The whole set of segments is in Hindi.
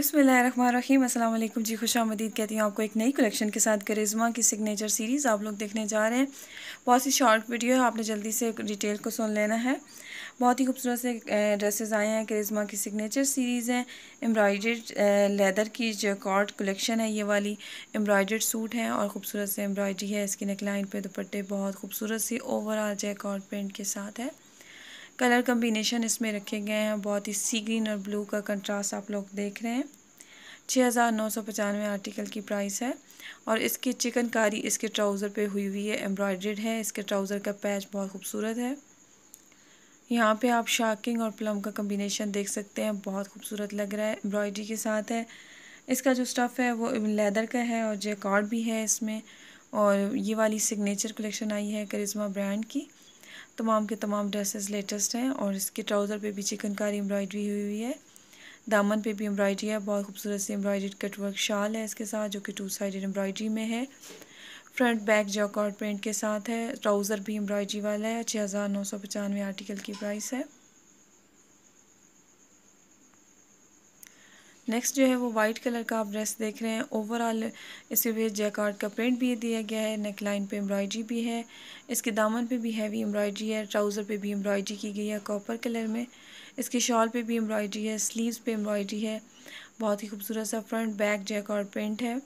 बिसमीम अस्सलाम वालेकुम जी खुश आमदीद कहती हूँ आपको एक नई कलेक्शन के साथ करिश्मा की सिग्नेचर सीरीज़ आप लोग देखने जा रहे हैं बहुत ही शॉर्ट वीडियो है आपने जल्दी से डिटेल को सुन लेना है बहुत ही खूबसूरत से ड्रेसेस आए हैं करिश्मा की सिग्नेचर सीरीज़ हैं एम्ब्रॉयड लेदर की जो कॉर्ड कलेक्शन है ये वाली एम्ब्रॉयड सूट है और ख़ूबसूरत से एम्ब्रॉयडरी है इसकी नेकलाइन पर दुपट्टे बहुत खूबसूरत सी ओवरऑल जैकॉर्ड प्रिंट के साथ है कलर कम्बिनेशन इसमें रखे गए हैं बहुत ही सी ग्रीन और ब्लू का कंट्रास्ट आप लोग देख रहे हैं छः हज़ार नौ सौ पचानवे आर्टिकल की प्राइस है और इसकी चिकनकारी इसके ट्राउज़र पे हुई हुई है एम्ब्रॉयड्रेड है इसके ट्राउज़र का पैच बहुत खूबसूरत है यहाँ पे आप शार्किंग और प्लम का कम्बिनेशन देख सकते हैं बहुत खूबसूरत लग रहा है एम्ब्रॉयड्री के साथ है इसका जो स्टफ़ है वो लेदर का है और जेकॉर्ड भी है इसमें और ये वाली सिग्नेचर कलेक्शन आई है करिश्मा ब्रांड की तमाम के तमाम ड्रेसेस लेटेस्ट हैं और इसके ट्राउज़र पे भी चिकनकारी एम्ब्रॉयडरी हुई हुई है दामन पे भी एम्ब्रॉयडरी है बहुत खूबसूरत सी एम्ब्रॉयडरी कटवर्क शाल है इसके साथ जो कि टू साइडेड एम्ब्रॉयडरी में है फ्रंट बैक जॉकॉट प्रिंट के साथ है ट्राउज़र भी एम्ब्रॉयडरी वाला है छः हज़ार नौ सौ पचानवे आर्टिकल की प्राइस है नेक्स्ट जो है वो वाइट कलर का आप ड्रेस देख रहे हैं ओवरऑल इसके पे जैकार्ड का प्रिंट भी दिया गया है नेक लाइन पे एम्ब्रॉयडरी भी है इसके दामन पे भी हैवी एम्ब्रॉयडरी है ट्राउज़र पे भी एम्ब्रॉयडरी की गई है कॉपर कलर में इसके शॉल पे भी एम्ब्रॉयडरी है स्लीव्स पे एम्ब्रॉयडरी है बहुत ही खूबसूरत सा फ्रंट बैक जैकार्ड प्रिंट है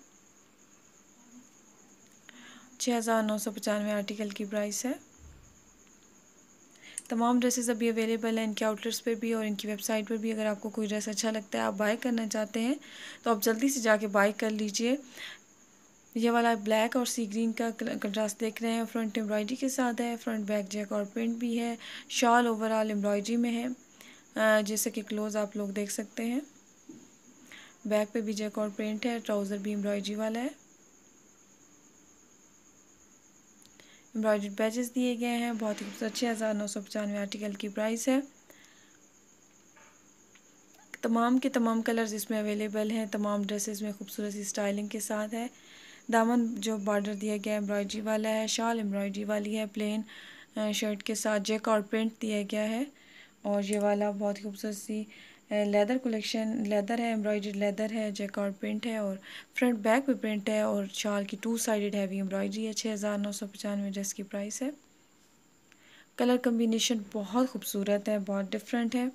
छः हज़ार नौ सौ पचानवे आर्टिकल की प्राइस है तमाम ड्रेसेस अभी अवेलेबल हैं इनके आउटलेट्स पर भी और इनकी वेबसाइट पर भी अगर आपको कोई ड्रेस अच्छा लगता है आप बाय करना चाहते हैं तो आप जल्दी से जाके बाय कर लीजिए ये वाला ब्लैक और सी ग्रीन का कंट्रास्ट देख रहे हैं फ्रंट एम्ब्रॉयडरी के साथ है फ्रंट बैक जैक और प्रिंट भी है शॉल ओवरऑल एम्ब्रॉयडरी में है जैसे कि क्लोज आप लोग देख सकते हैं बैक पे भी जैक और प्रिंट है ट्राउज़र भी एम्ब्रॉयडरी वाला है एम्ब्रॉयड बैचेस दिए गए हैं बहुत ही खूबसूरत छः हज़ार नौ सौ पचानवे आर्टिकल की प्राइस है तमाम के तमाम कलर्स इसमें अवेलेबल हैं तमाम ड्रेसेस में खूबसूरत सी स्टाइलिंग के साथ है दामन जो बॉर्डर दिया गया है एम्ब्रॉयडरी वाला है शाल एम्ब्रॉयडरी वाली है प्लेन शर्ट के साथ जेक और प्रिंट दिया गया है और ये वाला बहुत खूबसूरत सी लेदर कलेक्शन लेदर है एम्ब्रॉयड लेदर है जैकॉर्ड प्रिंट है और फ्रंट बैक पे प्रिंट है और शाल की टू साइडेड हैवी एम्ब्रॉयडरी है छः हज़ार नौ सौ पचानवे जिसकी प्राइस है कलर कम्बिनेशन बहुत खूबसूरत है बहुत डिफरेंट है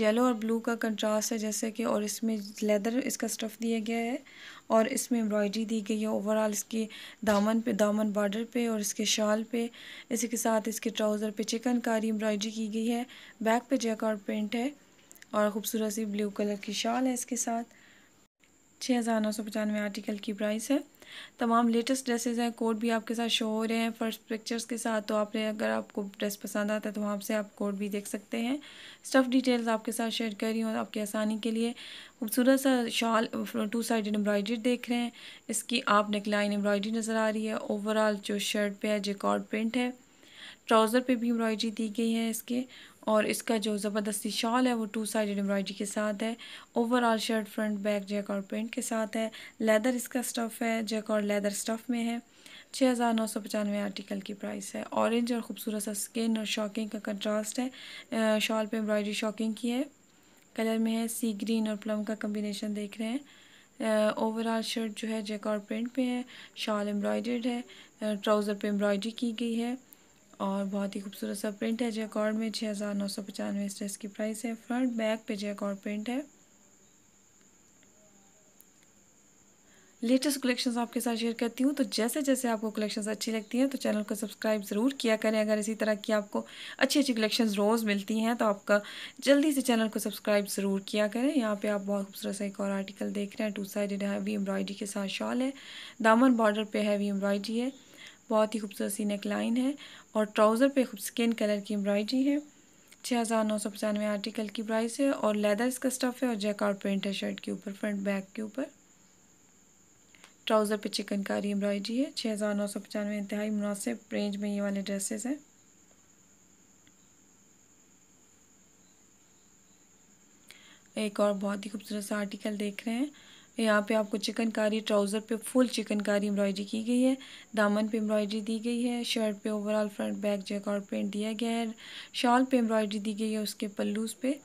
येलो और ब्लू का कंट्रास्ट है जैसे कि और इसमें लेदर इसका स्टफ़ दिया गया है और इसमें एम्ब्रॉयडरी दी गई है ओवरऑल इसके दामन पे दामन बॉर्डर पे और इसके शॉल पे इसी के साथ इसके ट्राउज़र पे चिकनकारी एम्ब्रॉयडरी की गई है बैक पे जैकॉर्ड प्रिंट है और ख़ूबसूरत सी ब्लू कलर की शॉल है इसके साथ छः हज़ार नौ सौ पचानवे आर्टिकल की प्राइस है तमाम लेटेस्ट ड्रेसेस हैं कोड भी आपके साथ शो हो रहे हैं फर्स्ट पिक्चर्स के साथ तो आपने अगर आपको ड्रेस पसंद आता है तो वहाँ से आप कोड भी देख सकते हैं स्टफ़ डिटेल्स आपके साथ शेयर कर रही हूँ आपकी आसानी के लिए खूबसूरत सा शॉल टू साइड एम्ब्रॉयडरी देख रहे हैं इसकी आप नेकलाइन एम्ब्रॉयडरी नज़र आ रही है ओवरऑल जो शर्ट पर है जिकॉर्ड प्रिंट है ट्राउज़र पर भी एम्ब्रॉयडरी दी गई है इसके और इसका जो ज़बरदस्ती शॉल है वो टू साइड एम्ब्रॉयडरी के साथ है overall shirt front back jacquard और पेंट के साथ है लेदर इसका स्टफ़ है जैक और लेदर स्टफ़ में है छः हज़ार नौ सौ पचानवे आर्टिकल की प्राइस है ऑरेंज और ख़ूबसूरत सा स्किन और शॉकिंग का कंट्रास्ट है शॉल पे एम्ब्रॉयडरी शॉकिंग की है कलर में है सी ग्रीन और प्लम का कम्बिनेशन देख रहे हैं ओवरऑल शर्ट जो है जैक और प्रिंट पे है शॉल एम्ब्रॉयडर्ड है ट्राउज़र पे एम्ब्रॉयडरी की गई है और बहुत ही खूबसूरत सा प्रिंट है जैकॉर्ड में छः हज़ार नौ सौ पचानवे इस ड्रेस की प्राइस है फ्रंट बैक पे जैकॉर्ड प्रिंट है लेटेस्ट कलेक्शंस आपके साथ शेयर करती हूँ तो जैसे जैसे आपको कलेक्शंस अच्छी लगती हैं तो चैनल को सब्सक्राइब ज़रूर किया करें अगर इसी तरह की आपको अच्छी अच्छी कलेक्शंस रोज़ मिलती हैं तो आपका जल्दी से चैनल को सब्सक्राइब ज़रूर किया करें यहाँ पे आप बहुत खूबसूरत सा एक और आर्टिकल देख रहे हैं टू साइडेड हैवी एम्ब्रॉयडरी के साथ शॉल है दामन बॉर्डर पर हैवी एम्ब्रॉयडरी है बहुत ही खूबसूरत सी नेकलाइन है और ट्राउज़र पे स्किन कलर की एम्ब्रॉयडरी है छः हज़ार नौ सौ पचानवे आर्टिकल की प्राइस है और लेदर इसका स्टफ़ है और जैकार्ड प्रिंट है शर्ट के ऊपर फ्रंट बैक के ऊपर ट्राउज़र पे चिकनकारी एम्ब्रॉयडरी है छः हज़ार नौ सौ पचानवे इंतहाई मुनासिब रेंज में ये वाले ड्रेसेस हैं एक और बहुत ही खूबसूरत सा आर्टिकल देख रहे हैं यहाँ पे आपको चिकनकारी ट्राउज़र पे फुल चिकनकारी एम्ब्रॉयडरी की गई है दामन पे एम्ब्रॉयडरी दी गई है शर्ट पे overall front back jacquard pant दिया गया है शॉल पे एम्ब्रॉयडरी दी गई है उसके पल्लूज़ पे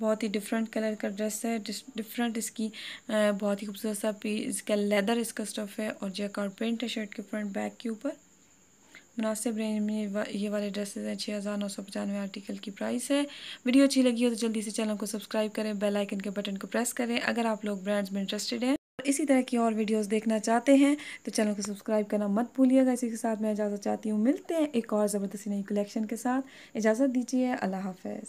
बहुत ही डिफरेंट कलर का ड्रेस है डिफरेंट इसकी बहुत ही खूबसूरत सा पी इसका लेदर इसका स्टफ़ है और जैकॉर्ड पेंट है शर्ट के फ्रंट बैक के ऊपर मुनासिब रेंज में ये वाले ड्रेसेस हैं छः हज़ार नौ सौ पचानवे आर्टिकल की प्राइस है वीडियो अच्छी लगी हो तो जल्दी से चैनल को सब्सक्राइब करें बेल आइकन के बटन को प्रेस करें अगर आप लोग ब्रांड्स में इंटरेस्टेड हैं इसी तरह की और वीडियोस देखना चाहते हैं तो चैनल को सब्सक्राइब करना मत भूलिएगा इसी के साथ मैं इजाज़त चाहती हूँ मिलते हैं एक और ज़बरदस्ती नई कलेक्शन के साथ इजाज़त दीजिए अल्लाह हाफ